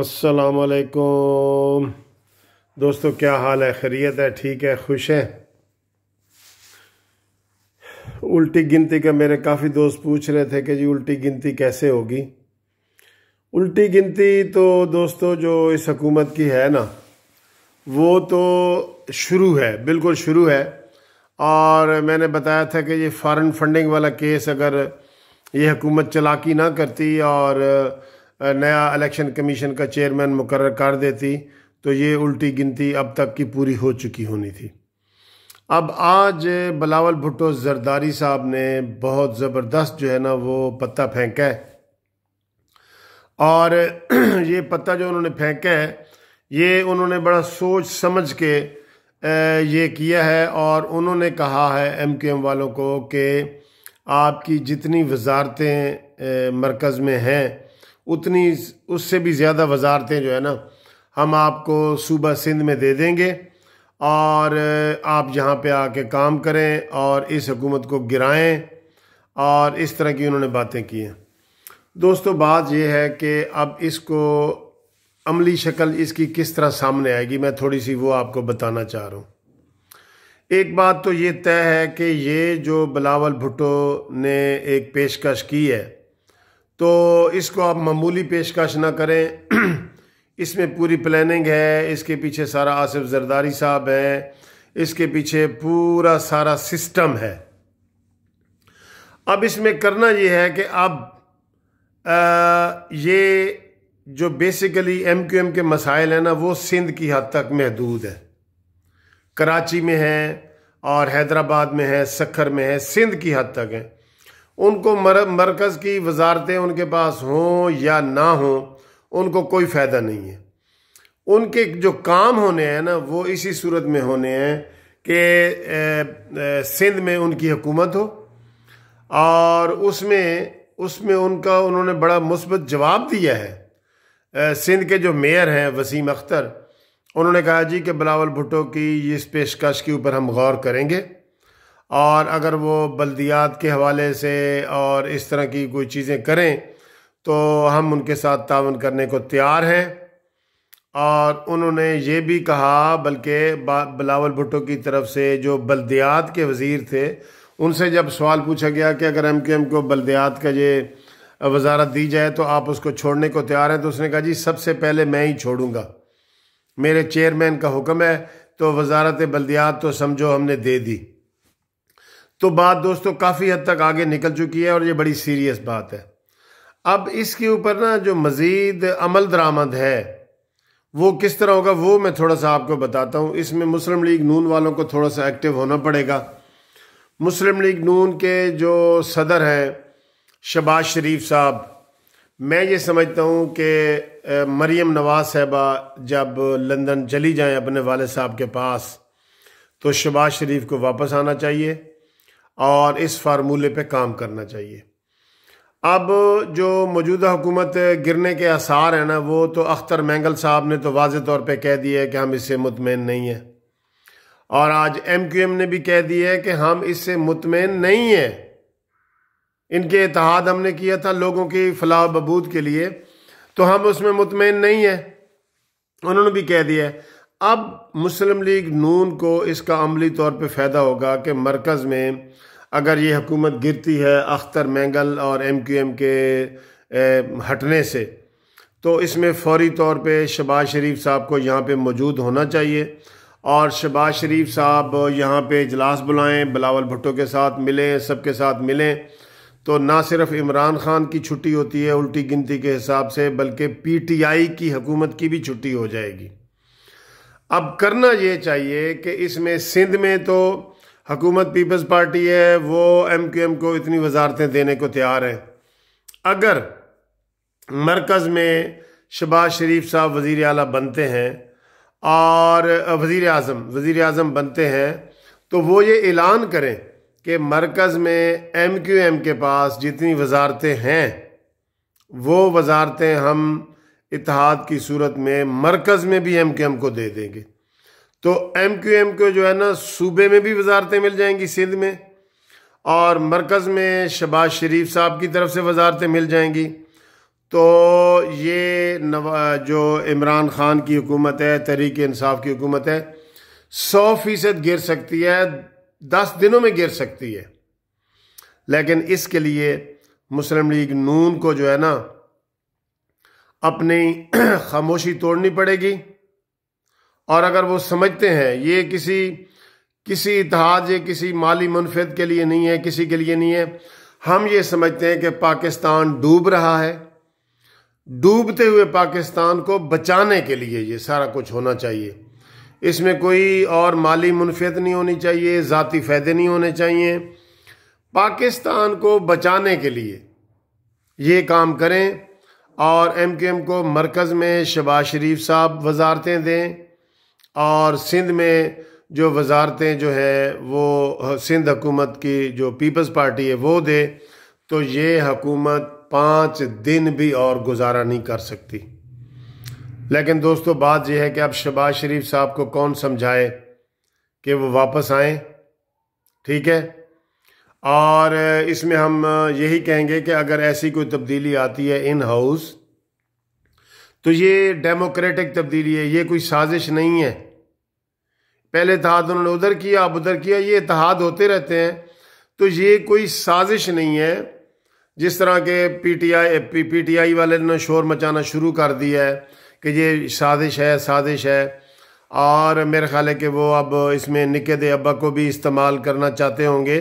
السلام علیکم دوستو کیا حال ہے خیریت ہے ٹھیک ہے خوش ہیں الٹی گنتی کا میرے کافی دوست پوچھ رہے تھے کہ جی الٹی گنتی کیسے ہوگی الٹی گنتی تو دوستو جو اس حکومت کی ہے نا وہ تو شروع ہے بالکل شروع ہے اور میں نے بتایا تھا کہ یہ فارن فنڈنگ والا کیس اگر یہ حکومت چلاکی نہ کرتی اور نیا الیکشن کمیشن کا چیئرمین مقرر کر دیتی تو یہ الٹی گنتی اب تک کی پوری ہو چکی ہونی تھی اب آج بلاول بھٹو زرداری صاحب نے بہت زبردست جو ہے نا وہ پتہ پھینکا ہے اور یہ پتہ جو انہوں نے پھینکا ہے یہ انہوں نے بڑا سوچ سمجھ کے یہ کیا ہے اور انہوں نے کہا ہے ایم کیو ایم والوں کو کہ آپ کی جتنی وزارتیں مرکز میں ہیں اتنی اس سے بھی زیادہ وزارتیں جو ہے نا ہم آپ کو صوبہ سندھ میں دے دیں گے اور آپ یہاں پہ آ کے کام کریں اور اس حکومت کو گرائیں اور اس طرح کی انہوں نے باتیں کی ہیں دوستو بات یہ ہے کہ اب اس کو عملی شکل اس کی کس طرح سامنے آئے گی میں تھوڑی سی وہ آپ کو بتانا چاہ رہا ہوں ایک بات تو یہ طے ہے کہ یہ جو بلاول بھٹو نے ایک پیشکش کی ہے تو اس کو آپ معمولی پیشکش نہ کریں اس میں پوری پلاننگ ہے اس کے پیچھے سارا آصف زرداری صاحب ہے اس کے پیچھے پورا سارا سسٹم ہے اب اس میں کرنا یہ ہے کہ اب یہ جو بیسیکلی ایم کیو ایم کے مسائل ہیں نا وہ سندھ کی حد تک محدود ہے کراچی میں ہے اور حیدرآباد میں ہے سکھر میں ہے سندھ کی حد تک ہیں ان کو مرکز کی وزارتیں ان کے پاس ہوں یا نہ ہوں ان کو کوئی فائدہ نہیں ہے ان کے جو کام ہونے ہیں نا وہ اسی صورت میں ہونے ہیں کہ سندھ میں ان کی حکومت ہو اور اس میں اس میں ان کا انہوں نے بڑا مثبت جواب دیا ہے سندھ کے جو میئر ہیں وسیم اختر انہوں نے کہا جی کہ بلاول بھٹو کی اس پیشکش کے اوپر ہم غور کریں گے اور اگر وہ بلدیات کے حوالے سے اور اس طرح کی کوئی چیزیں کریں تو ہم ان کے ساتھ تعاون کرنے کو تیار ہیں اور انہوں نے یہ بھی کہا بلکہ بلاول بھٹو کی طرف سے جو بلدیات کے وزیر تھے ان سے جب سوال پوچھا گیا کہ اگر ایم کیو ایم کو بلدیات کا یہ وزارت دی جائے تو آپ اس کو چھوڑنے کو تیار ہیں تو اس نے کہا جی سب سے پہلے میں ہی چھوڑوں گا میرے چیئرمین کا حکم ہے تو وزارت بلدیات تو سمجھو ہم نے دے دی تو بات دوستو کافی حد تک آگے نکل چکی ہے اور یہ بڑی سیریس بات ہے اب اس کے اوپر نا جو مزید عمل درآمد ہے وہ کس طرح ہوگا وہ میں تھوڑا سا آپ کو بتاتا ہوں اس میں مسلم لیگ نون والوں کو تھوڑا سا ایکٹیو ہونا پڑے گا مسلم لیگ نون کے جو صدر ہیں شباز شریف صاحب میں یہ سمجھتا ہوں کہ مریم نواز صاحبہ جب لندن چلی جائیں اپنے والد صاحب کے پاس تو شباز شریف کو واپس آنا چاہیے اور اس فارمولے پہ کام کرنا چاہیے اب جو موجودہ حکومت گرنے کے آثار ہیں نا وہ تو اختر مینگل صاحب نے تو واضح طور پہ کہہ دی ہے کہ ہم اس سے مطمئن نہیں ہیں اور آج ایم کیو ایم نے بھی کہہ دیا ہے کہ ہم اس سے مطمئن نہیں ہیں ان کے اتحاد ہم نے کیا تھا لوگوں کی فلاح و بہبود کے لیے تو ہم اس میں مطمئن نہیں ہیں انہوں نے بھی کہہ دیا ہے اب مسلم لیگ نون کو اس کا عملی طور پہ فائدہ ہوگا کہ مرکز میں اگر یہ حکومت گرتی ہے اختر مینگل اور ایم کیو ایم کے ہٹنے سے تو اس میں فوری طور پہ شباز شریف صاحب کو یہاں پہ موجود ہونا چاہیے اور شباز شریف صاحب یہاں پہ اجلاس بلائیں بلاول بھٹو کے ساتھ ملیں سب کے ساتھ ملیں تو نہ صرف عمران خان کی چھٹی ہوتی ہے الٹی گنتی کے حساب سے بلکہ پی ٹی آئی کی حکومت کی بھی چھٹی ہو جائے گی اب کرنا یہ چاہیے کہ اس میں سندھ میں تو حکومت پیپلز پارٹی ہے وہ ایم کیو ایم کو اتنی وزارتیں دینے کو تیار ہے اگر مرکز میں شباز شریف صاحب وزیر اعلیٰ بنتے ہیں اور وزیر اعظم وزیر اعظم بنتے ہیں تو وہ یہ اعلان کریں کہ مرکز میں ایم کیو ایم کے پاس جتنی وزارتیں ہیں وہ وزارتیں ہم اتحاد کی صورت میں مرکز میں بھی ایم کیو ایم کو دے دیں گے تو ایم کیو ایم کیو جو ہے نا صوبے میں بھی وزارتیں مل جائیں گی سندھ میں اور مرکز میں شباز شریف صاحب کی طرف سے وزارتیں مل جائیں گی تو یہ جو عمران خان کی حکومت ہے تحریک انصاف کی حکومت ہے سو فیصد گر سکتی ہے دس دنوں میں گر سکتی ہے لیکن اس کے لیے مسلم لیگ نون کو جو ہے نا اپنی خاموشی توڑنی پڑے گی اور اگر وہ سمجھتے ہیں یہ کسی کسی اتحاد یہ کسی مالی منفرد کے لیے نہیں ہے کسی کے لیے نہیں ہے ہم یہ سمجھتے ہیں کہ پاکستان ڈوب رہا ہے ڈوبتے ہوئے پاکستان کو بچانے کے لیے یہ سارا کچھ ہونا چاہیے اس میں کوئی اور مالی منفیت نہیں ہونی چاہیے ذاتی فائدے نہیں ہونے چاہیے پاکستان کو بچانے کے لیے یہ کام کریں اور ایم کیو ایم کو مرکز میں شباز شریف صاحب وزارتیں دیں اور سندھ میں جو وزارتیں جو ہیں وہ سندھ حکومت کی جو پیپلز پارٹی ہے وہ دے تو یہ حکومت پانچ دن بھی اور گزارا نہیں کر سکتی لیکن دوستو بات یہ ہے کہ اب شباز شریف صاحب کو کون سمجھائے کہ وہ واپس آئیں ٹھیک ہے اور اس میں ہم یہی کہیں گے کہ اگر ایسی کوئی تبدیلی آتی ہے ان ہاؤس تو یہ ڈیموکریٹک تبدیلی ہے یہ کوئی سازش نہیں ہے پہلے اتحاد انہوں نے ادھر کیا اب ادھر کیا یہ اتحاد ہوتے رہتے ہیں تو یہ کوئی سازش نہیں ہے جس طرح کے P T I P P T I والے نے شور مچانا شروع کر دیا ہے کہ یہ سازش ہے سازش ہے اور میرے خیال ہے کہ وہ اب اس میں نکد ابا کو بھی استعمال کرنا چاہتے ہوں گے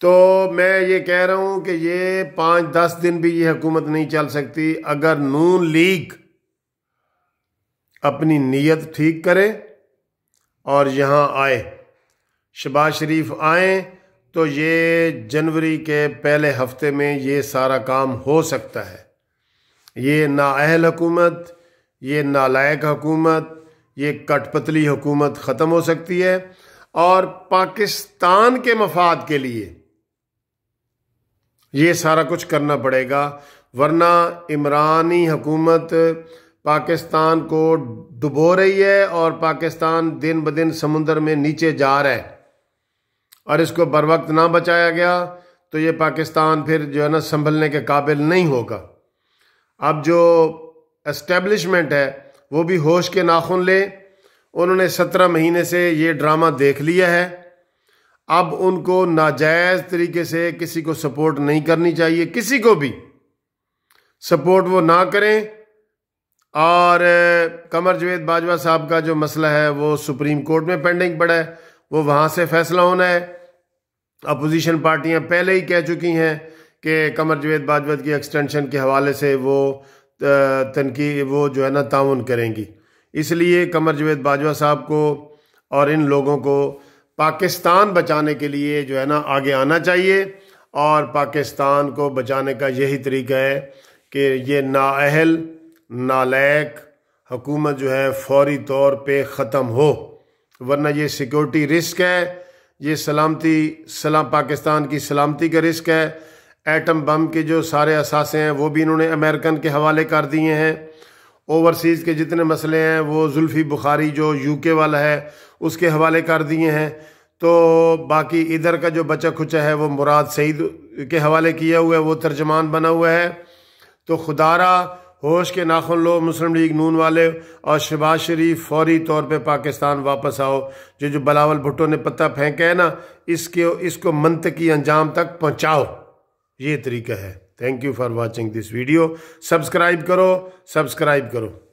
تو میں یہ کہہ رہا ہوں کہ یہ پانچ دس دن بھی یہ حکومت نہیں چل سکتی اگر نون لیگ اپنی نیت ٹھیک کرے اور یہاں آئے شباز شریف آئیں تو یہ جنوری کے پہلے ہفتے میں یہ سارا کام ہو سکتا ہے یہ نااہل حکومت یہ نالائق حکومت یہ کٹ پتلی حکومت ختم ہو سکتی ہے اور پاکستان کے مفاد کے لیے یہ سارا کچھ کرنا پڑے گا ورنہ عمرانی حکومت پاکستان کو ڈبو رہی ہے اور پاکستان دن بدن سمندر میں نیچے جا رہا ہے اور اس کو بر وقت نہ بچایا گیا تو یہ پاکستان پھر جو ہے نا سنبھلنے کے قابل نہیں ہوگا اب جو اسٹیبلشمنٹ ہے وہ بھی ہوش کے ناخن لے انہوں نے سترہ مہینے سے یہ ڈرامہ دیکھ لیا ہے اب ان کو ناجائز طریقے سے کسی کو سپورٹ نہیں کرنی چاہیے کسی کو بھی سپورٹ وہ نہ کریں اور قمر جوید باجوہ صاحب کا جو مسئلہ ہے وہ سپریم کورٹ میں پینڈنگ پڑا ہے وہ وہاں سے فیصلہ ہونا ہے اپوزیشن پارٹیاں پہلے ہی کہہ چکی ہیں کہ قمر جوید باجوہ کی ایکسٹینشن کے حوالے سے وہ تنقید وہ جو ہے نا تعاون کریں گی اس لیے قمر جوید باجوہ صاحب کو اور ان لوگوں کو پاکستان بچانے کے لیے جو ہے نا آگے آنا چاہیے اور پاکستان کو بچانے کا یہی طریقہ ہے کہ یہ نااہل نالیک حکومت جو ہے فوری طور پہ ختم ہو ورنہ یہ سیکیورٹی رسک ہے یہ سلامتی سلام پاکستان کی سلامتی کا رسک ہے ایٹم بم کے جو سارے اثاثے ہیں وہ بھی انہوں نے امریکن کے حوالے کر دیے ہیں اوورسیز کے جتنے مسئلے ہیں وہ زلفی بخاری جو یو کے والا ہے اس کے حوالے کر دیے ہیں تو باقی ادھر کا جو بچا کھچا ہے وہ مراد سعید کے حوالے کیا ہوا ہے وہ ترجمان بنا ہوا ہے تو خدارہ ہوش کے ناخن لو مسلم لیگ نون والے اور شباز شریف فوری طور پہ پاکستان واپس آؤ جو جو بلاول بھٹو نے پتہ پھینک ہے نا اس کے اس کو منطقی انجام تک پہنچاؤ یہ طریقہ ہے thank you for watching this video subscribe کرو سبسکرائب کرو